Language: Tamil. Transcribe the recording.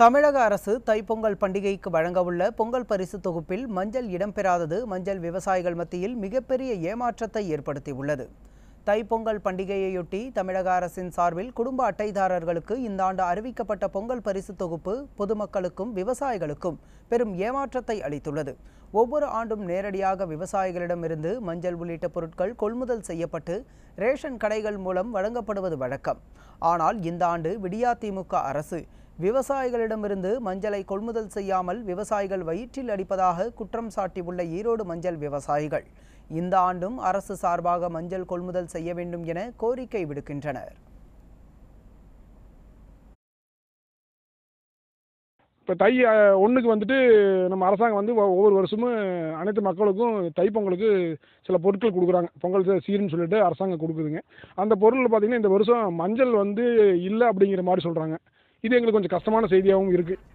தமிழக அரசு தைப்பொங்கல் பண்டிகைக்கு வழங்கவுள்ள பொங்கல் பரிசு தொகுப்பில் மஞ்சள் இடம்பெறாதது மஞ்சள் விவசாயிகள் மத்தியில் மிகப்பெரிய ஏமாற்றத்தை ஏற்படுத்தியுள்ளது தைப்பொங்கல் பண்டிகையையொட்டி தமிழக அரசின் சார்பில் குடும்ப அட்டைதாரர்களுக்கு இந்த ஆண்டு அறிவிக்கப்பட்ட பொங்கல் பரிசு தொகுப்பு பொதுமக்களுக்கும் விவசாயிகளுக்கும் பெரும் ஏமாற்றத்தை அளித்துள்ளது ஒவ்வொரு ஆண்டும் நேரடியாக விவசாயிகளிடமிருந்து மஞ்சள் உள்ளிட்ட பொருட்கள் கொள்முதல் செய்யப்பட்டு ரேஷன் கடைகள் மூலம் வழங்கப்படுவது வழக்கம் ஆனால் இந்த ஆண்டு விடியா திமுக அரசு விவசாயிகளிடமிருந்து மஞ்சளை கொள்முதல் செய்யாமல் விவசாயிகள் வயிற்றில் அடிப்பதாக குற்றம் சாட்டியுள்ள ஈரோடு மஞ்சள் விவசாயிகள் இந்த ஆண்டும் அரசு சார்பாக மஞ்சள் கொள்முதல் செய்ய வேண்டும் என கோரிக்கை விடுக்கின்றனர் இப்போ தை ஒன்றுக்கு வந்துட்டு நம்ம அரசாங்கம் வந்து ஒவ்வொரு வருஷமும் அனைத்து மக்களுக்கும் தைப்பொங்கலுக்கு சில பொருட்கள் கொடுக்குறாங்க பொங்கல் சீருன்னு சொல்லிட்டு அரசாங்கம் கொடுக்குதுங்க அந்த பொருள் பார்த்திங்கன்னா இந்த வருஷம் மஞ்சள் வந்து இல்லை அப்படிங்கிற மாதிரி சொல்கிறாங்க இது எங்களுக்கு கொஞ்சம் கஷ்டமான செய்தியாகவும் இருக்குது